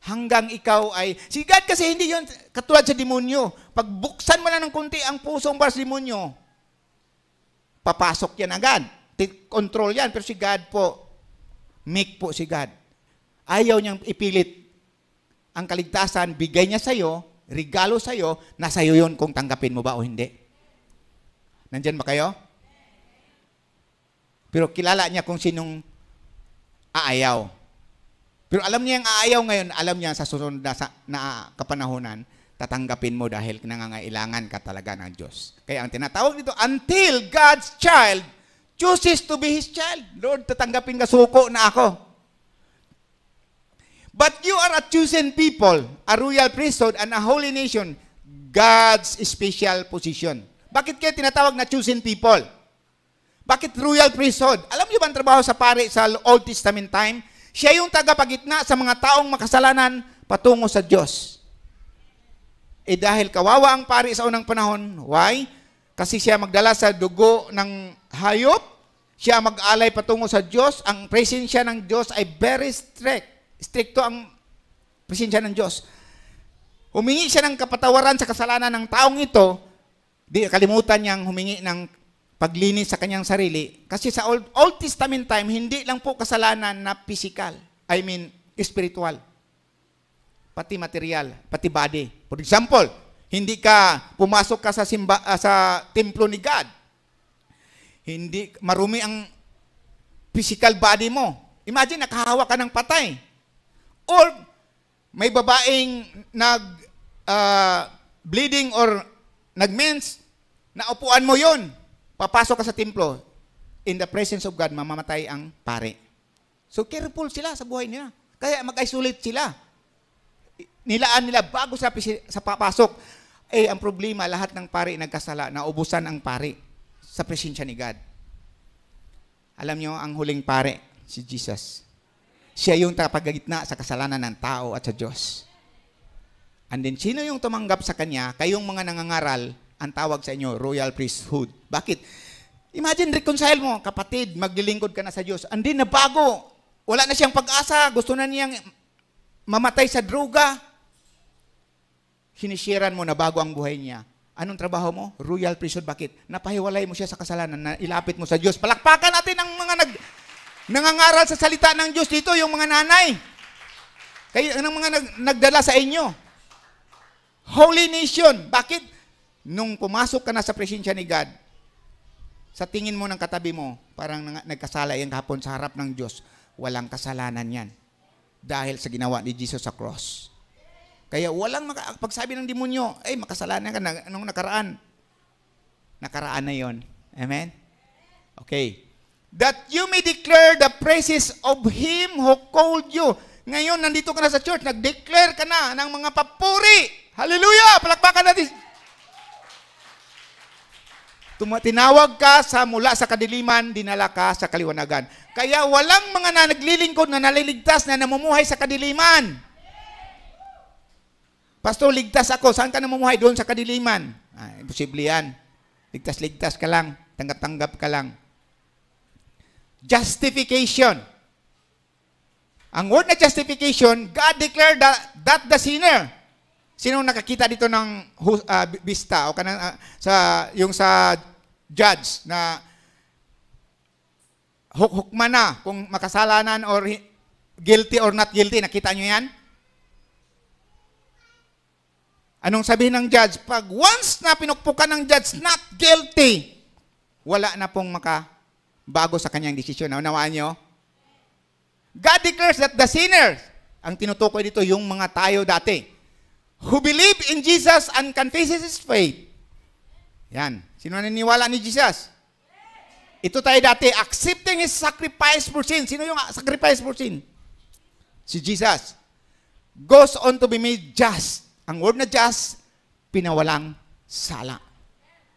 Hanggang ikaw ay, si God kasi hindi yon katulad sa demonyo. Pag buksan mo na ng kunti ang pusong para demonyo, papasok yan agad. Control yan. Pero si God po, make po si God. Ayaw niyang ipilit ang kaligtasan, bigay niya sa'yo, regalo sa'yo, nasa iyo yun kung tanggapin mo ba o hindi. Nandyan ba kayo? Pero kilala niya kung sinong aayaw. Pero alam niya yung aayaw ngayon, alam niya sa susunod na, sa, na kapanahonan, tatanggapin mo dahil nangangailangan ka talaga ng Diyos. Kaya ang tinatawag dito, until God's child chooses to be His child. Lord, tatanggapin ka, suko na ako. But you are a chosen people, a royal priesthood, and a holy nation, God's special position. Bakit kaya tinatawag na chosen people? Bakit royal priesthood? Alam niyo ba ang trabaho sa pare sa Old Testament time? Siya yung tagapagitna sa mga taong makasalanan patungo sa Diyos. Eh dahil kawawa ang pare sa unang panahon, why? Kasi siya magdala sa dugo ng hayop, siya mag-alay patungo sa Diyos, ang presensya ng Diyos ay very strict. Stricto ang presensya ng Diyos. Humingi siya ng kapatawaran sa kasalanan ng taong ito, di kalimutan niyang humingi ng paglinis sa kanyang sarili. Kasi sa Old, Old Testament time, hindi lang po kasalanan na physical. I mean, spiritual. Pati material, pati body. For example, hindi ka pumasok ka sa simba, uh, sa templo ni God. Hindi marumi ang physical body mo. Imagine nakahawak ka ng patay. Or may babaeng nag uh, bleeding or nag-mens, naupuan mo 'yon Papasok ka sa templo, in the presence of God, mamamatay ang pare. So careful sila sa buhay nila. Kaya mag-isolate sila. Nilaan nila bago sa, sa papasok. Eh, ang problema, lahat ng pare nagkasala, naubusan ang pare sa presensya ni God. Alam nyo, ang huling pare, si Jesus. Siya yung tapagagitna sa kasalanan ng tao at sa Diyos. And then, sino yung tumanggap sa Kanya? Kayong mga nangangaral, ang tawag sa inyo, royal priesthood. Bakit? Imagine, reconcile mo, kapatid, maglilingkod ka na sa Diyos. Andi na bago. Wala na siyang pag-asa. Gusto na niyang mamatay sa droga. Hinishiran mo na bago ang buhay niya. Anong trabaho mo? Royal priesthood. Bakit? Napahiwalay mo siya sa kasalanan na ilapit mo sa Diyos. Palakpakan natin ang mga nag, nangangaral sa salita ng Diyos dito, yung mga nanay. Kayo, ng mga nag, nagdala sa inyo. Holy nation. Bakit? nung pumasok ka na sa presensya ni God, sa tingin mo ng katabi mo, parang nagkasala yan kahapon sa harap ng Diyos, walang kasalanan yan. Dahil sa ginawa ni Jesus sa cross. Kaya walang maka- pagsabi ng demonyo, ay makasalanan ka na, nung nakaraan. Nakaraan na yon. Amen? Okay. That you may declare the praises of Him who called you. Ngayon, nandito ka na sa church, nag-declare ka na ng mga papuri. Hallelujah! Palakpakan natin tinawag ka sa mula sa kadiliman, dinala ka sa kaliwanagan. Kaya walang mga na naglilingkod na naliligtas na namumuhay sa kadiliman. Pastor, ligtas ako. Saan ka namumuhay? Doon sa kadiliman. Ah, imposible yan. Ligtas-ligtas ka lang. Tanggap-tanggap ka lang. Justification. Ang word na justification, God declared that, that the sinner. Sino nakakita dito ng uh, bista o kanang, uh, ah, sa yung sa judge na hukman na kung makasalanan or guilty or not guilty. Nakita nyo yan? Anong sabihin ng judge? Pag once na pinukpukan ng judge, not guilty, wala na pong makabago sa kanyang desisyon. Naunawaan nyo? God declares that the sinners, ang tinutukoy dito yung mga tayo dati, who believe in Jesus and confesses His faith. Yan. Sino naniniwala ni Jesus? Ito tayo dati, accepting His sacrifice for sin. Sino yung sacrifice for sin? Si Jesus. Goes on to be made just. Ang word na just, pinawalang sala.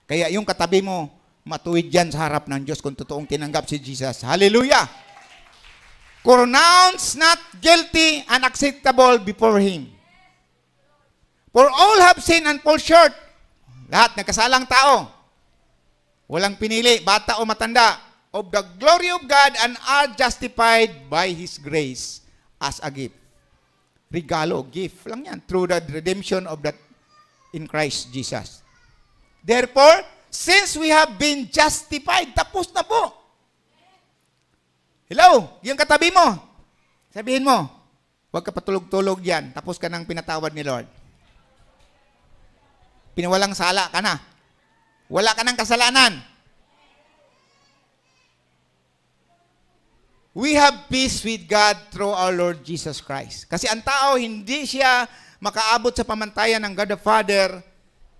Kaya yung katabi mo, matuwid yan sa harap ng Diyos kung totoong tinanggap si Jesus. Hallelujah! Pronounced not guilty and acceptable before Him. For all have sinned and fall short. Lahat, nagkasalang tao. Walang pinili, bata o matanda. Of the glory of God and are justified by His grace as a gift. Regalo, gift lang yan. Through the redemption of that in Christ Jesus. Therefore, since we have been justified, tapos na po. Hello, yung katabi mo. Sabihin mo, huwag ka patulog-tulog yan. Tapos ka ng pinatawad ni Lord. Pinawalang sala ka na. Wala ka ng kasalanan. We have peace with God through our Lord Jesus Christ. Kasi ang tao, hindi siya makaabot sa pamantayan ng God the Father,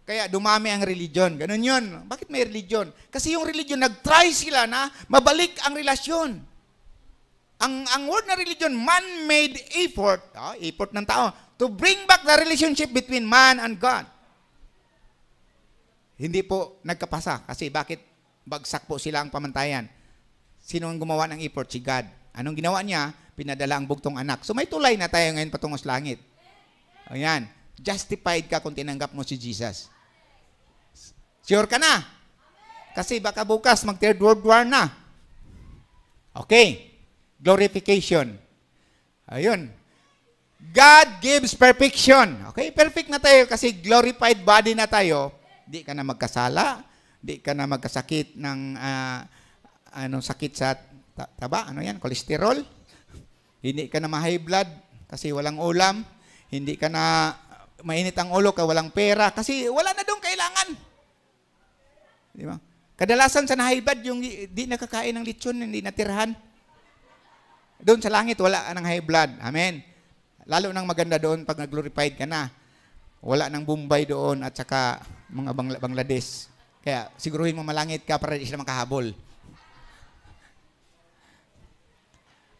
kaya dumami ang religion. Ganun yun. Bakit may religion? Kasi yung religion, nag-try sila na mabalik ang relasyon. Ang, ang word na religion, man-made effort, oh, effort ng tao, to bring back the relationship between man and God. Hindi po nagkapasa kasi bakit bagsak po sila ang pamantayan? Sino ang gumawa ng effort? Si God. Anong ginawa niya? Pinadala ang bugtong anak. So may tulay na tayo ngayon patungo sa langit. Ayan. Justified ka kung tinanggap mo si Jesus. Sure ka na? Kasi baka bukas mag Third World War na. Okay. Glorification. Ayun. God gives perfection. Okay, perfect na tayo kasi glorified body na tayo di ka na magkasala, di ka na magkasakit ng uh, ah, anong sakit sa taba, ano yan, kolesterol. Hindi ka na ma-high blood kasi walang ulam. Hindi ka na mainit ang ulo ka walang pera kasi wala na doon kailangan. Di ba? Kadalasan sa high blood, yung di nakakain ng lechon, hindi natirhan. Doon sa langit, wala ng high blood. Amen. Lalo nang maganda doon pag nag-glorified ka na wala ng Bombay doon at saka mga Bangla Bangladesh. Kaya siguruhin mo malangit ka para hindi sila makahabol.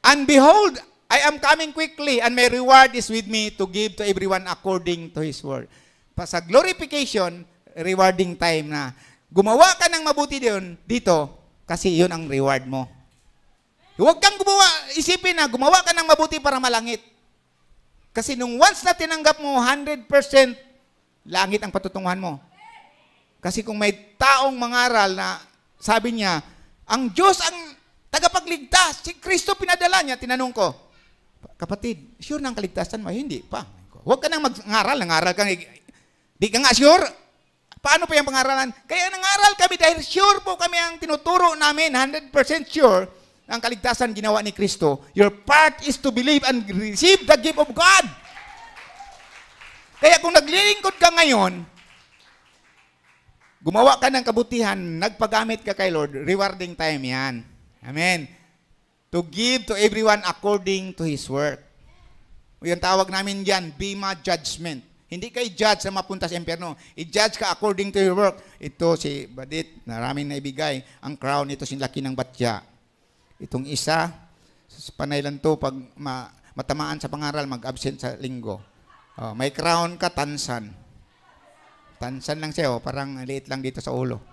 And behold, I am coming quickly and my reward is with me to give to everyone according to His word. Pa sa glorification, rewarding time na. Gumawa ka ng mabuti diyon dito kasi yun ang reward mo. Huwag kang gumawa, isipin na gumawa ka ng mabuti para malangit. Kasi nung once na tinanggap mo 100%, langit ang patutunguhan mo. Kasi kung may taong mangaral na sabi niya, ang Diyos ang tagapagligtas, si Kristo pinadala niya, tinanong ko, kapatid, sure na ang kaligtasan mo? Hindi pa. Huwag ka nang mag ngaral nangaral ka. Di ka nga sure. Paano pa yung pangaralan? Kaya nangaral kami dahil sure po kami ang tinuturo namin, 100% sure, ang kaligtasan ginawa ni Kristo. Your part is to believe and receive the gift of God. Kaya kung naglilingkod ka ngayon, gumawa ka ng kabutihan, nagpagamit ka kay Lord, rewarding time yan. Amen. To give to everyone according to His work. Yung tawag namin dyan, Bima Judgment. Hindi kay judge na mapunta sa impyerno. I-judge ka according to your work. Ito si Badit, naraming naibigay. Ang crown, ito si laki ng batya. Itong isa, panay lang to, pag ma matamaan sa pangaral, mag-absent sa linggo. Oh, may crown ka, tansan. Tansan lang siya, oh, parang liit lang dito sa ulo.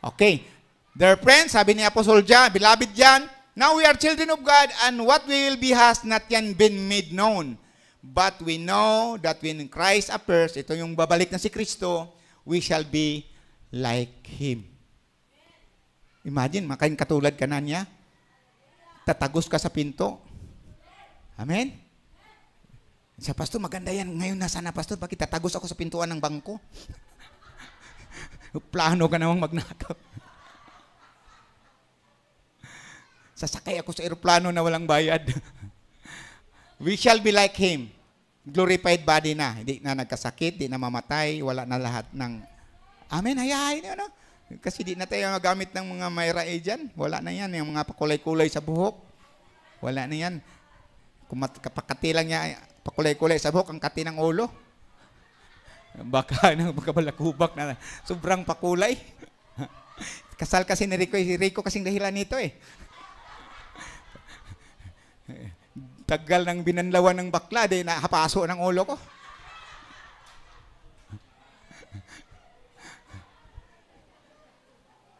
Okay. Dear friends, sabi ni Apostle John, beloved John, now we are children of God and what we will be has not yet been made known. But we know that when Christ appears, ito yung babalik na si Kristo, we shall be like Him. Imagine, makain katulad ka na niya tatagos ka sa pinto. Amen? Sa pastor, maganda yan. Ngayon nasa na, pastor, bakit tatagos ako sa pintuan ng bangko? <laughs> Plano ka namang magnakaw. <laughs> Sasakay ako sa eroplano na walang bayad. <laughs> We shall be like Him. Glorified body na. Hindi na nagkasakit, hindi na mamatay, wala na lahat ng... Amen, hayahay niyo, no? Kasi di na tayo magamit ng mga Myra A dyan. Wala na yan. Yung mga pakulay-kulay sa buhok. Wala na yan. Kumat, kapakati lang niya, pakulay-kulay sa buhok, ang kati ng ulo. Baka nang <laughs> magkabalakubak na sobrang pakulay. <laughs> Kasal kasi ni Rico. Si Rico kasing dahilan nito eh. <laughs> Tagal nang binanlawan ng bakla, di nahapaso ng ulo ko.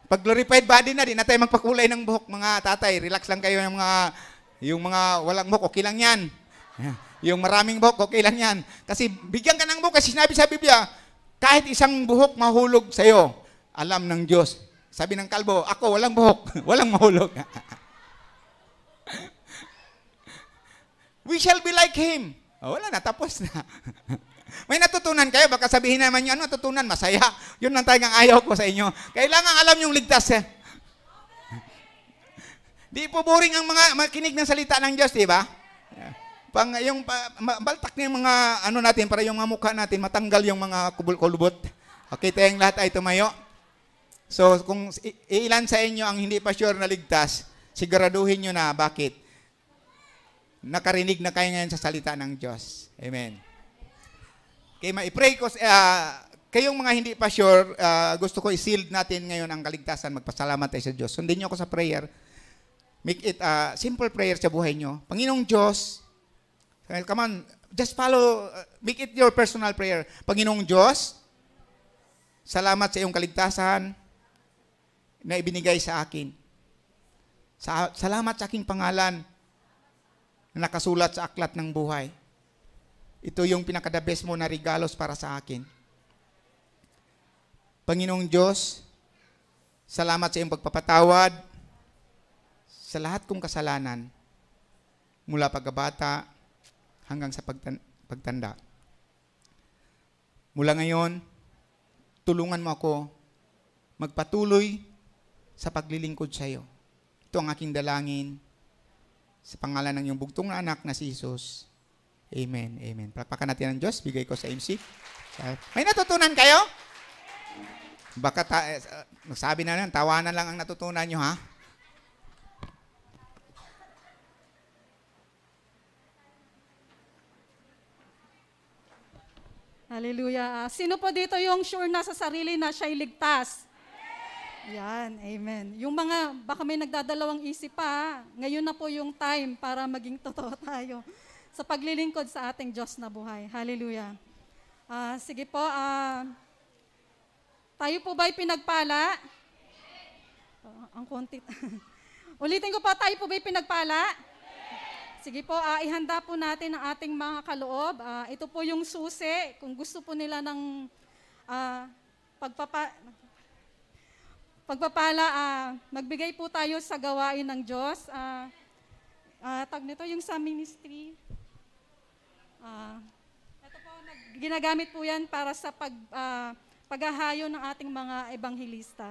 Pag glorified body na, di na tayo magpakulay ng buhok, mga tatay. Relax lang kayo ng mga, yung mga walang buhok, okay lang yan. Yung maraming buhok, okay lang yan. Kasi bigyan ka ng buhok, kasi sinabi sa Biblia, kahit isang buhok mahulog sa'yo, alam ng Diyos. Sabi ng kalbo, ako walang buhok, <laughs> walang mahulog. <laughs> We shall be like Him. Oh, wala na, tapos na. <laughs> May natutunan kayo, baka sabihin naman nyo, ano natutunan? Masaya. Yun lang talagang ayaw ko sa inyo. Kailangan alam yung ligtas eh. Di po boring ang mga makinig ng salita ng Diyos, di ba? Pang, yung, pa, baltak na yung mga ano natin, para yung mga mukha natin, matanggal yung mga kulubot. Okay, tayong lahat ay tumayo. So, kung ilan sa inyo ang hindi pa sure na ligtas, siguraduhin nyo na bakit. Nakarinig na kayo ngayon sa salita ng Diyos. Amen. Okay, maipray ko. Uh, kayong mga hindi pa sure, uh, gusto ko i-sealed natin ngayon ang kaligtasan. Magpasalamat tayo sa Diyos. Sundin niyo ako sa prayer. Make it a uh, simple prayer sa buhay niyo. Panginoong Diyos, come on, just follow, uh, make it your personal prayer. Panginoong Diyos, salamat sa iyong kaligtasan na ibinigay sa akin. Sa, salamat sa aking pangalan na nakasulat sa aklat ng buhay. Ito yung pinaka-the best mo na regalos para sa akin. Panginoong Diyos, salamat sa iyong pagpapatawad sa lahat kong kasalanan mula pagkabata hanggang sa pagtanda. Mula ngayon, tulungan mo ako magpatuloy sa paglilingkod sa iyo. Ito ang aking dalangin sa pangalan ng iyong bugtong na anak na si Jesus. Amen, amen. Palakpakan natin ang Diyos, bigay ko sa MC. May natutunan kayo? Baka ta, uh, eh, nagsabi na lang, tawanan lang ang natutunan nyo ha. Hallelujah. Ah, sino po dito yung sure na sa sarili na siya'y ligtas? Yan, amen. Yung mga, baka may nagdadalawang isip pa, ngayon na po yung time para maging totoo tayo sa paglilingkod sa ating Diyos na buhay. Hallelujah. Uh, sige po, uh, tayo po ba'y pinagpala? Uh, ang konti. <laughs> Ulitin ko pa, tayo po ba'y pinagpala? Sige po, uh, ihanda po natin ang ating mga kaloob. Uh, ito po yung susi. Kung gusto po nila ng uh, pagpapa, pagpapala, uh, magbigay po tayo sa gawain ng Diyos. Uh, uh, tag nito yung sa ministry. Uh, ito po, nag- ginagamit po yan para sa pag, uh, paghahayo ng ating mga ebanghilista.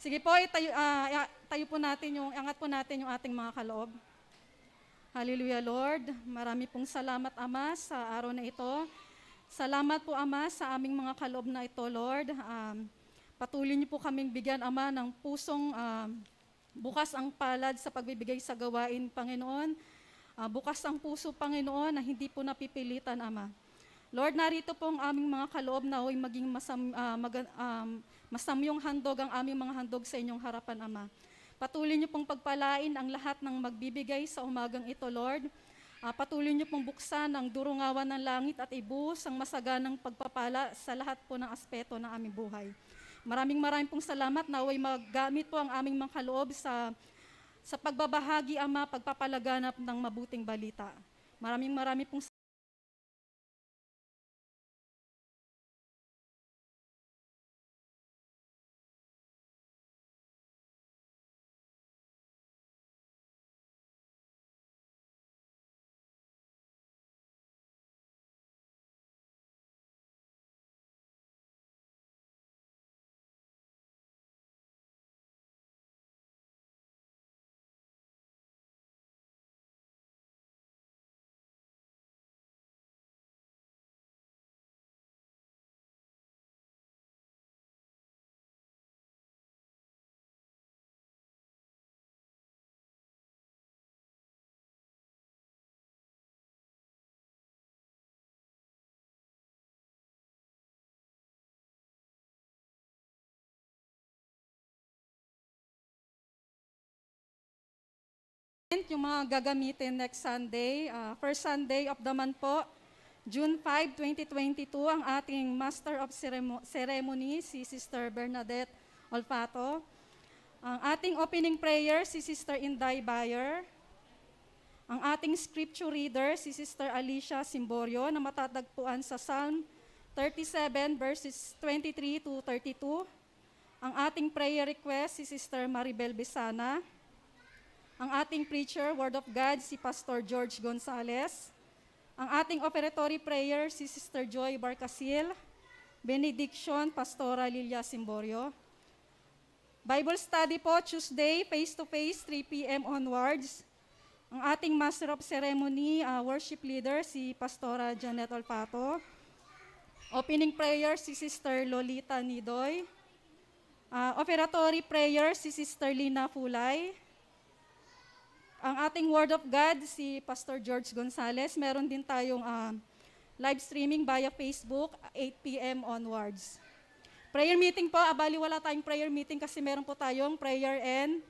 Sige po, itayo, uh, tayo po natin yung, angat po natin yung ating mga kaloob. Hallelujah, Lord. Marami pong salamat, Ama, sa araw na ito. Salamat po, Ama, sa aming mga kaloob na ito, Lord. Um, patuloy niyo po kaming bigyan, Ama, ng pusong um, bukas ang palad sa pagbibigay sa gawain, Panginoon. Uh, bukas ang puso, Panginoon, na hindi po napipilitan, Ama. Lord, narito po ang aming mga kaloob na hoy maging masam, uh, mag, um, masamyong handog ang aming mga handog sa inyong harapan, Ama. Patuloy niyo pong pagpalain ang lahat ng magbibigay sa umagang ito, Lord. Uh, patuloy niyo pong buksan ang durungawan ng langit at ibuhos ang masaganang pagpapala sa lahat po ng aspeto ng aming buhay. Maraming maraming pong salamat na way maggamit po ang aming mga kaloob sa sa pagbabahagi, Ama, pagpapalaganap ng mabuting balita. Maraming marami pong Yung mga gagamitin next Sunday, uh, first Sunday of the month po, June 5, 2022, ang ating Master of Ceremony, si Sister Bernadette Olfato. Ang ating opening prayer, si Sister Inday Bayer. Ang ating scripture reader, si Sister Alicia Simborio, na matatagpuan sa Psalm 37 verses 23 to 32. Ang ating prayer request, si Sister Maribel Besana ang ating preacher, Word of God, si Pastor George Gonzales, ang ating operatory prayer, si Sister Joy Barcasil, benediction, Pastora Lilia Simborio. Bible study po, Tuesday, face-to-face, 3 p.m. onwards. Ang ating Master of Ceremony, uh, worship leader, si Pastora Janet Olpato. Opening prayer, si Sister Lolita Nidoy. Uh, operatory prayer, si Sister Lina Fulay ang ating Word of God, si Pastor George Gonzales. Meron din tayong uh, live streaming via Facebook, 8 p.m. onwards. Prayer meeting po, abali ah, wala tayong prayer meeting kasi meron po tayong prayer and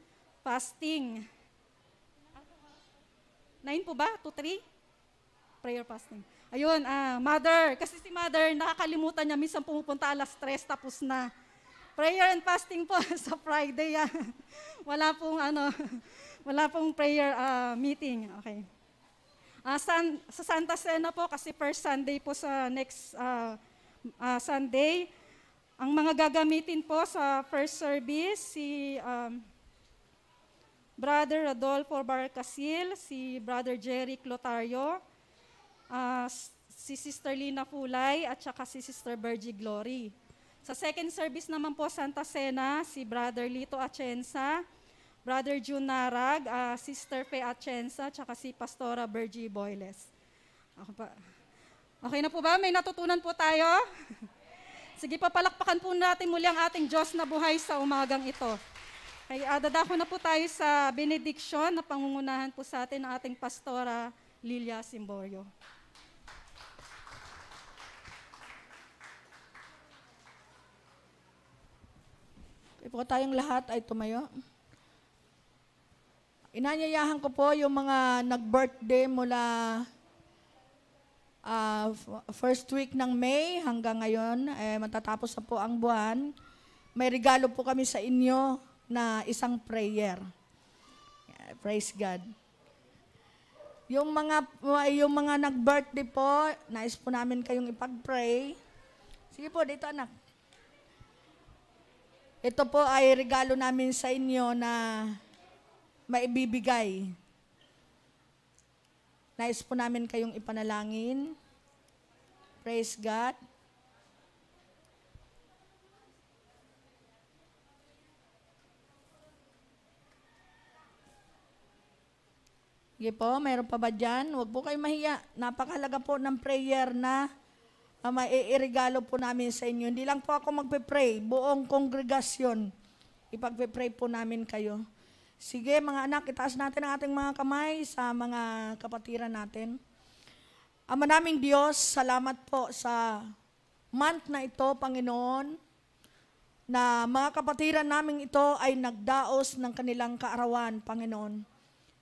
fasting. 9 po ba? 2, 3? Prayer fasting. Ayun, uh, mother. Kasi si mother, nakakalimutan niya. Minsan pumupunta alas 3, tapos na. Prayer and fasting po <laughs> sa Friday. Ah. Wala pong ano. Wala pong prayer uh, meeting. Okay. Uh, San, sa Santa Cena po, kasi first Sunday po sa next uh, uh, Sunday, ang mga gagamitin po sa first service, si um, Brother Rodolfo Barcasil, si Brother Jerry Clotario, uh, si Sister Lina Fulay, at saka si Sister Virgie Glory. Sa second service naman po, Santa Cena, si Brother Lito Achenza, Brother June Narag, uh, ah, Sister Fe Atienza, tsaka si Pastora Bergie Boyles. Ako pa. Okay na po ba? May natutunan po tayo? <laughs> Sige papalakpakan po natin muli ang ating Diyos na buhay sa umagang ito. Kaya uh, dadako na po tayo sa benediction na pangungunahan po sa atin ng ating pastora Lilia Simborio. Okay po tayong lahat ay tumayo. Inanyayahan ko po yung mga nag-birthday mula uh, first week ng May hanggang ngayon, eh, matatapos na po ang buwan. May regalo po kami sa inyo na isang prayer. Praise God. Yung mga yung mga nag-birthday po, nais po namin kayong ipag-pray. Sige po, dito anak. Ito po ay regalo namin sa inyo na maibibigay. Nais po namin kayong ipanalangin. Praise God. Sige po, mayroon pa ba dyan? Huwag po kayo mahiya. Napakalaga po ng prayer na uh, maiirigalo po namin sa inyo. Hindi lang po ako magpe-pray, buong kongregasyon. Ipagpe-pray po namin kayo. Sige mga anak, itaas natin ang ating mga kamay sa mga kapatiran natin. Ama naming Diyos, salamat po sa month na ito, Panginoon, na mga kapatiran naming ito ay nagdaos ng kanilang kaarawan, Panginoon.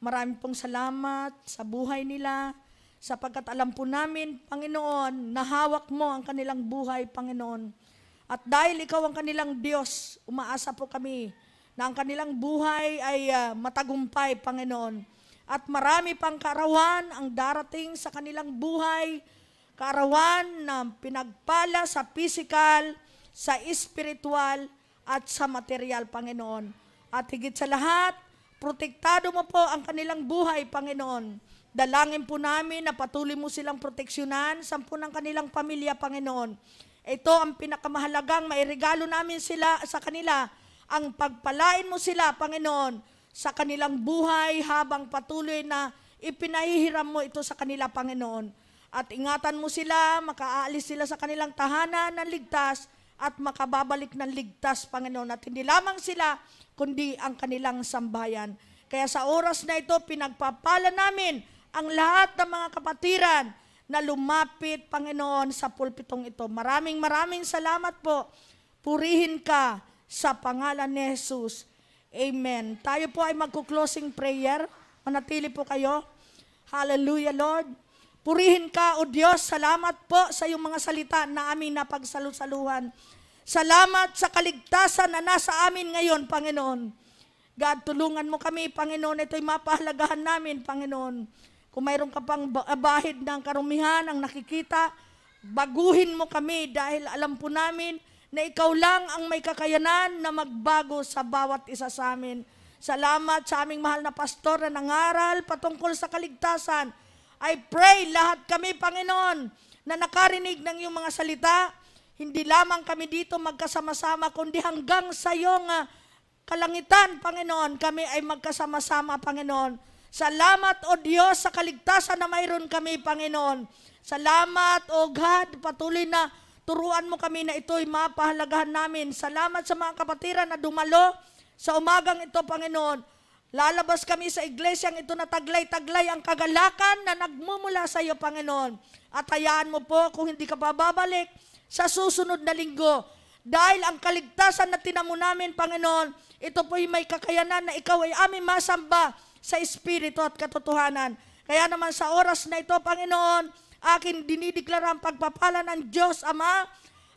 Marami pong salamat sa buhay nila, sapagkat alam po namin, Panginoon, nahawak mo ang kanilang buhay, Panginoon. At dahil ikaw ang kanilang Diyos, umaasa po kami na ang kanilang buhay ay uh, matagumpay, Panginoon. At marami pang karawan ang darating sa kanilang buhay, karawan na pinagpala sa physical, sa spiritual, at sa material, Panginoon. At higit sa lahat, protektado mo po ang kanilang buhay, Panginoon. Dalangin po namin na patuloy mo silang proteksyonan, sampu ng kanilang pamilya, Panginoon. Ito ang pinakamahalagang mairegalo namin sila sa kanila ang pagpalain mo sila, Panginoon, sa kanilang buhay habang patuloy na ipinahihiram mo ito sa kanila, Panginoon. At ingatan mo sila, makaalis sila sa kanilang tahanan ng ligtas at makababalik ng ligtas, Panginoon. At hindi lamang sila, kundi ang kanilang sambayan. Kaya sa oras na ito, pinagpapala namin ang lahat ng mga kapatiran na lumapit, Panginoon, sa pulpitong ito. Maraming maraming salamat po. Purihin ka sa pangalan ni Jesus. Amen. Tayo po ay magko-closing prayer. Manatili po kayo. Hallelujah, Lord. Purihin ka, O Diyos. Salamat po sa iyong mga salita na aming napagsalusaluhan. Salamat sa kaligtasan na nasa amin ngayon, Panginoon. God, tulungan mo kami, Panginoon. Ito'y mapahalagahan namin, Panginoon. Kung mayroon ka pang bahid ng karumihan, ang nakikita, baguhin mo kami dahil alam po namin na ikaw lang ang may kakayanan na magbago sa bawat isa sa amin. Salamat sa aming mahal na pastor na nangaral patungkol sa kaligtasan. I pray lahat kami, Panginoon, na nakarinig ng iyong mga salita, hindi lamang kami dito magkasama-sama, kundi hanggang sa iyong ah, kalangitan, Panginoon, kami ay magkasama-sama, Panginoon. Salamat, O Diyos, sa kaligtasan na mayroon kami, Panginoon. Salamat, O God, patuloy na Turuan mo kami na ito'y mapahalagahan namin. Salamat sa mga kapatiran na dumalo sa umagang ito, Panginoon. Lalabas kami sa iglesyang ito na taglay-taglay ang kagalakan na nagmumula sa iyo, Panginoon. At hayaan mo po kung hindi ka pa babalik sa susunod na linggo. Dahil ang kaligtasan na tinamo namin, Panginoon, ito po'y may kakayanan na ikaw ay aming masamba sa Espiritu at katotohanan. Kaya naman sa oras na ito, Panginoon, Akin dinideklara ang pagpapala ng Diyos Ama,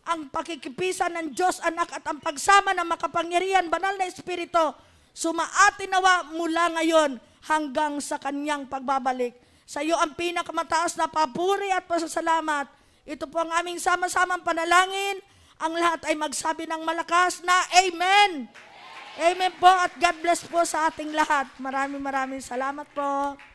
ang pakikipisa ng Diyos Anak at ang pagsama ng makapangyarihan, banal na Espiritu, sumaatin nawa mula ngayon hanggang sa kanyang pagbabalik. Sa iyo ang pinakamataas na papuri at pasasalamat. Ito po ang aming sama-samang panalangin. Ang lahat ay magsabi ng malakas na Amen! Amen po at God bless po sa ating lahat. Maraming maraming salamat po.